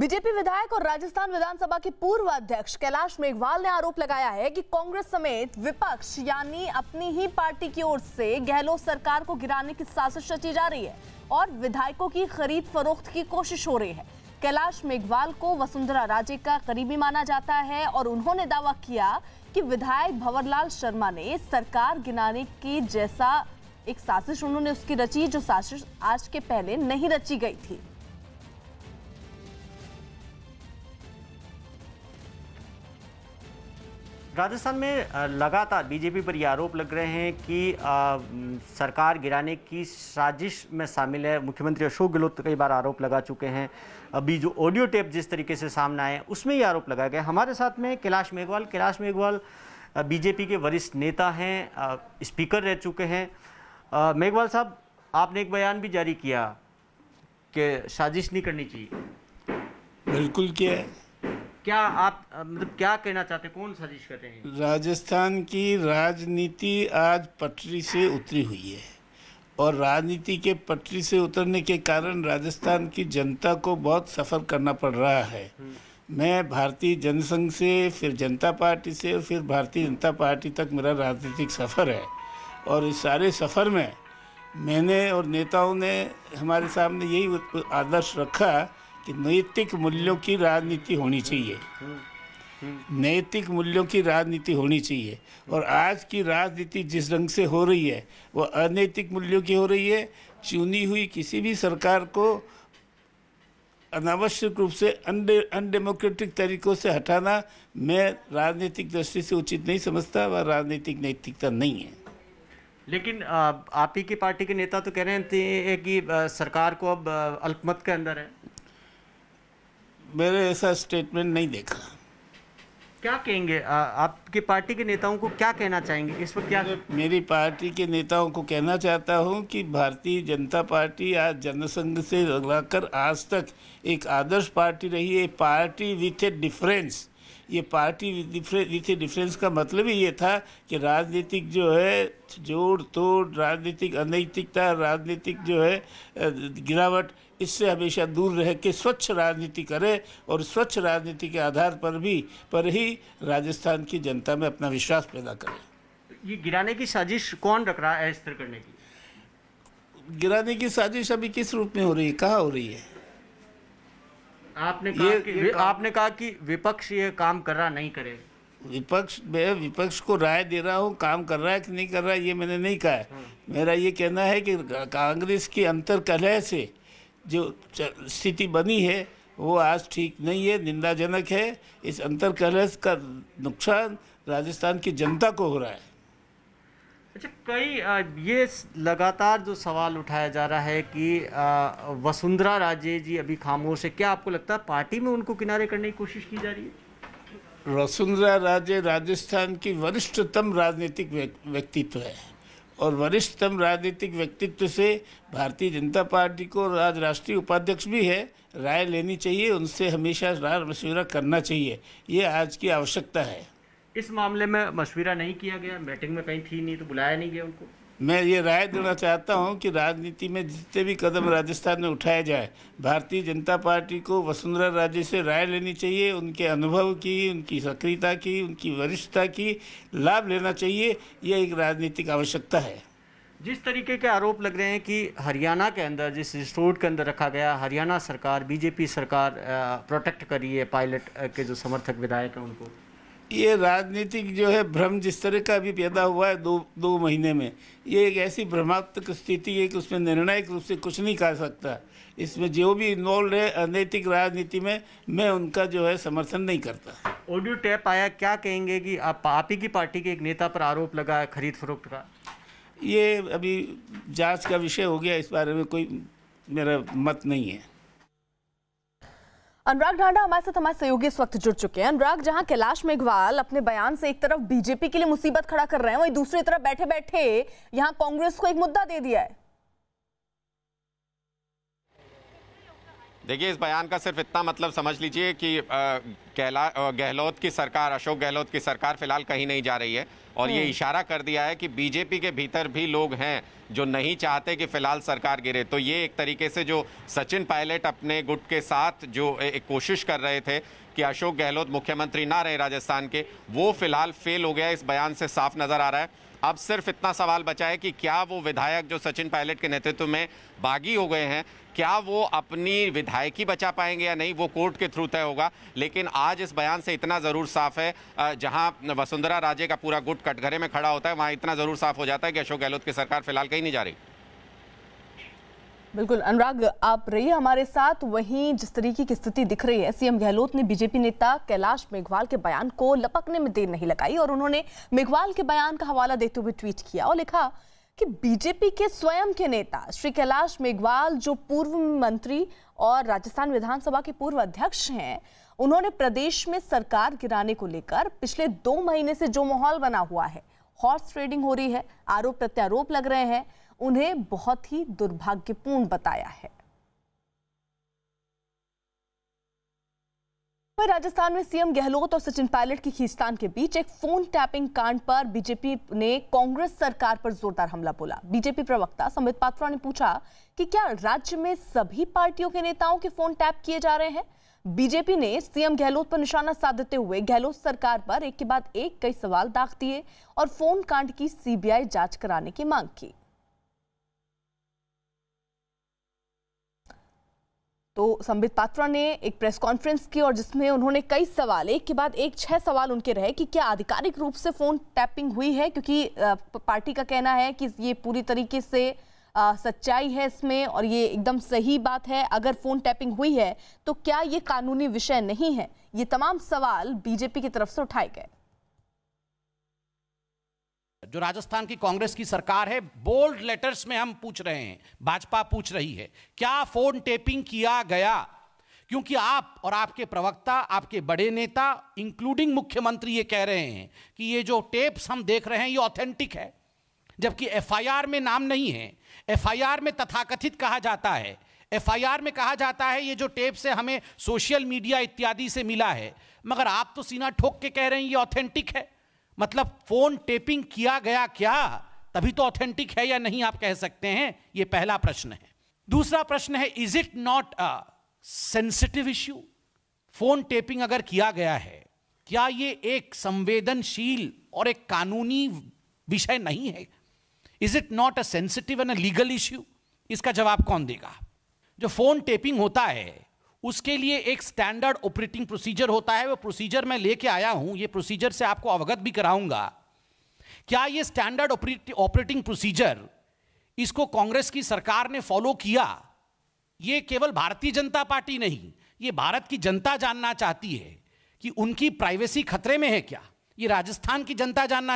BJP विधायक और राजस्थान विधानसभा के पूर्व अध्यक्ष कैलाश मेघवाल ने आरोप लगाया है कि कांग्रेस समेत विपक्ष यानी अपनी ही पार्टी की ओर से गहलोत सरकार को गिराने की साजिश रची जा रही है और विधायकों की खरीद फरोख्त की कोशिश हो रही है कैलाश मेघवाल को वसुंधरा राजे का करीबी माना जाता है और उन्होंने दावा किया कि विधायक भंवरलाल शर्मा ने सरकार गिनाने की जैसा एक साजिश उन्होंने उसकी रची जो साजिश आज के पहले नहीं रची गई थी राजस्थान में लगातार बीजेपी पर यह आरोप लग रहे हैं कि आ, सरकार गिराने की साजिश में शामिल है मुख्यमंत्री अशोक गहलोत कई बार आरोप लगा चुके हैं अभी जो ऑडियो टेप जिस तरीके से सामने आए उसमें ये आरोप लगाया गया हमारे साथ में कैलाश मेघवाल कैलाश मेघवाल बीजेपी के वरिष्ठ नेता हैं स्पीकर रह चुके हैं मेघवाल साहब आपने एक बयान भी जारी किया कि साजिश नहीं करनी चाहिए बिल्कुल किया है क्या आप मतलब क्या कहना चाहते हैं कौन साजिश करते हैं राजस्थान की राजनीति आज पटरी से उतरी हुई है और राजनीति के पटरी से उतरने के कारण राजस्थान की जनता को बहुत सफ़र करना पड़ रहा है मैं भारतीय जनसंघ से फिर जनता पार्टी से और फिर भारतीय जनता पार्टी तक मेरा राजनीतिक सफ़र है और इस सारे सफ़र में मैंने और नेताओं ने हमारे सामने यही आदर्श रखा कि नैतिक मूल्यों की राजनीति होनी चाहिए नैतिक मूल्यों की राजनीति होनी चाहिए और आज की राजनीति जिस रंग से हो रही है वह अनैतिक मूल्यों की हो रही है चुनी हुई किसी भी सरकार को अनावश्यक रूप से अनडे अनडेमोक्रेटिक तरीकों से हटाना मैं राजनीतिक दृष्टि से उचित नहीं समझता वह राजनीतिक नैतिकता नहीं है लेकिन आप ही की पार्टी के नेता तो कह रहे थे कि सरकार को अब अल्पमत के अंदर है मेरे ऐसा स्टेटमेंट नहीं देखा क्या कहेंगे आपकी पार्टी के नेताओं को क्या कहना चाहेंगे इस वक्त क्या मेरी पार्टी के नेताओं को कहना चाहता हूं कि भारतीय जनता पार्टी आज जनसंघ से लगाकर आज तक एक आदर्श पार्टी रही है पार्टी विथ ए डिफरेंस ये पार्टी विथ डिफरेंस का मतलब ही ये था कि राजनीतिक जो है जोड़ तोड़ राजनीतिक अनैतिकता राजनीतिक जो है गिरावट इससे हमेशा दूर रह के स्वच्छ राजनीति करें और स्वच्छ राजनीति के आधार पर भी पर ही राजस्थान की जनता में अपना विश्वास पैदा करें ये गिराने की साजिश कौन रख रहा है स्थिर करने की गिराने की साजिश अभी किस रूप में हो रही है कहाँ हो रही है आपने कहा ये, कि ये आपने कहा कि विपक्ष ये काम कर रहा नहीं करे विपक्ष मैं विपक्ष को राय दे रहा हूँ काम कर रहा है कि नहीं कर रहा है ये मैंने नहीं कहा है हाँ। मेरा ये कहना है कि कांग्रेस के अंतर कलह से जो स्थिति बनी है वो आज ठीक नहीं है निंदाजनक है इस अंतर कलह का नुकसान राजस्थान की जनता को हो रहा है अच्छा कई ये लगातार जो सवाल उठाया जा रहा है कि वसुंधरा राजे जी अभी खामोश है क्या आपको लगता है पार्टी में उनको किनारे करने की कोशिश की जा रही है वसुंधरा राजे राजस्थान की वरिष्ठतम राजनीतिक व्यक्तित्व है और वरिष्ठतम राजनीतिक व्यक्तित्व से भारतीय जनता पार्टी को आज राष्ट्रीय उपाध्यक्ष भी है राय लेनी चाहिए उनसे हमेशा राय मशवरा करना चाहिए ये आज की आवश्यकता है इस मामले में मशविरा नहीं किया गया मीटिंग में कहीं थी नहीं तो बुलाया नहीं गया उनको मैं ये राय देना चाहता हूँ कि राजनीति में जितने भी कदम राजस्थान में उठाए जाए भारतीय जनता पार्टी को वसुंधरा राजे से राय लेनी चाहिए उनके अनुभव की उनकी सक्रियता की उनकी वरिष्ठता की लाभ लेना चाहिए यह एक राजनीतिक आवश्यकता है जिस तरीके के आरोप लग रहे हैं कि हरियाणा के अंदर जिस रिसोर्ट के अंदर रखा गया हरियाणा सरकार बीजेपी सरकार प्रोटेक्ट करी है पायलट के जो समर्थक विधायक हैं उनको ये राजनीतिक जो है भ्रम जिस तरह का अभी पैदा हुआ है दो दो महीने में ये एक ऐसी भ्रमात्मक स्थिति है कि उसमें निर्णायक रूप से कुछ नहीं कर सकता इसमें जो भी इन्वॉल्व है अनैतिक राजनीति में मैं उनका जो है समर्थन नहीं करता ऑडियो टैप आया क्या कहेंगे कि आप आप ही की पार्टी के एक नेता पर आरोप लगा है खरीद फरोख्त का ये अभी जाँच का विषय हो गया इस बारे में कोई मेरा मत नहीं है अनुराग ढांडा हमारे साथ हमारे सहयोगी इस वक्त जुड़ चुके हैं अनुराग जहां कैलाश मेघवाल अपने बयान से एक तरफ बीजेपी के लिए मुसीबत खड़ा कर रहे हैं वहीं दूसरी तरफ बैठे बैठे यहां कांग्रेस को एक मुद्दा दे दिया है देखिए इस बयान का सिर्फ इतना मतलब समझ लीजिए कि गहलोत की सरकार अशोक गहलोत की सरकार फिलहाल कहीं नहीं जा रही है और ये हम्म। इशारा कर दिया है कि बीजेपी के भीतर भी लोग हैं जो नहीं चाहते कि फिलहाल सरकार गिरे तो ये एक तरीके से जो सचिन पायलट अपने गुट के साथ जो एक कोशिश कर रहे थे कि अशोक गहलोत मुख्यमंत्री ना रहे राजस्थान के वो फिलहाल फेल हो गया इस बयान से साफ नज़र आ रहा है अब सिर्फ इतना सवाल बचा है कि क्या वो विधायक जो सचिन पायलट के नेतृत्व में बागी हो गए हैं क्या वो अपनी विधायकी बचा पाएंगे या नहीं वो कोर्ट के थ्रू तय होगा लेकिन आज इस बयान से इतना ज़रूर साफ है जहां वसुंधरा राजे का पूरा गुट कटघरे में खड़ा होता है वहां इतना ज़रूर साफ हो जाता है कि अशोक गहलोत की सरकार फिलहाल कहीं नहीं जा रही बिल्कुल अनुराग आप रहिए हमारे साथ वहीं जिस तरीके की स्थिति दिख रही है सीएम गहलोत ने बीजेपी नेता कैलाश मेघवाल के बयान को लपकने में देर नहीं लगाई और उन्होंने मेघवाल के बयान का हवाला देते हुए ट्वीट किया और लिखा कि बीजेपी के स्वयं के नेता श्री कैलाश मेघवाल जो पूर्व मंत्री और राजस्थान विधानसभा के पूर्व अध्यक्ष हैं उन्होंने प्रदेश में सरकार गिराने को लेकर पिछले दो महीने से जो माहौल बना हुआ है हॉर्स ट्रेडिंग हो रही है आरोप प्रत्यारोप लग रहे हैं उन्हें बहुत ही दुर्भाग्यपूर्ण बताया है राजस्थान में सीएम गहलोत और सचिन पायलट की खींचतान के बीच एक फोन टैपिंग कांड पर बीजेपी ने कांग्रेस सरकार पर जोरदार हमला बोला बीजेपी प्रवक्ता संबित पात्रा ने पूछा कि क्या राज्य में सभी पार्टियों के नेताओं के फोन टैप किए जा रहे हैं बीजेपी ने सीएम गहलोत पर निशाना साधते हुए गहलोत सरकार पर एक के बाद एक कई सवाल दाग दिए और फोन कांड की सीबीआई जांच कराने की मांग की तो संबित पात्रा ने एक प्रेस कॉन्फ्रेंस की और जिसमें उन्होंने कई सवाल एक के बाद एक छह सवाल उनके रहे कि क्या आधिकारिक रूप से फ़ोन टैपिंग हुई है क्योंकि पार्टी का कहना है कि ये पूरी तरीके से सच्चाई है इसमें और ये एकदम सही बात है अगर फ़ोन टैपिंग हुई है तो क्या ये कानूनी विषय नहीं है ये तमाम सवाल बीजेपी की तरफ से उठाए गए जो राजस्थान की कांग्रेस की सरकार है बोल्ड लेटर्स में हम पूछ रहे हैं भाजपा पूछ रही है क्या फोन टेपिंग किया गया क्योंकि आप और आपके प्रवक्ता आपके बड़े नेता इंक्लूडिंग मुख्यमंत्री ये कह रहे हैं कि ये जो टेप्स हम देख रहे हैं ये ऑथेंटिक है जबकि एफआईआर में नाम नहीं है एफआईआर में तथाकथित कहा जाता है एफआईआर में कहा जाता है ये जो टेप से हमें सोशल मीडिया इत्यादि से मिला है मगर आप तो सीना ठोक के कह रहे हैं ये ऑथेंटिक है मतलब फोन टेपिंग किया गया क्या तभी तो ऑथेंटिक है या नहीं आप कह सकते हैं यह पहला प्रश्न है दूसरा प्रश्न है is it not a sensitive issue phone tapping अगर किया गया है क्या यह एक संवेदनशील और एक कानूनी विषय नहीं है is it not a sensitive and a legal issue इसका जवाब कौन देगा जो फोन टेपिंग होता है उसके लिए एक स्टैंडर्ड ऑपरेटिंग प्रोसीजर होता है वो प्रोसीजर मैं लेके आया हूं ये प्रोसीजर से आपको अवगत भी कराऊंगा क्या ये स्टैंडर्ड ऑपरेटिंग प्रोसीजर इसको कांग्रेस की सरकार ने फॉलो किया ये केवल भारतीय जनता पार्टी नहीं ये भारत की जनता जानना चाहती है कि उनकी प्राइवेसी खतरे में है क्या ये राजस्थान की जनता जानना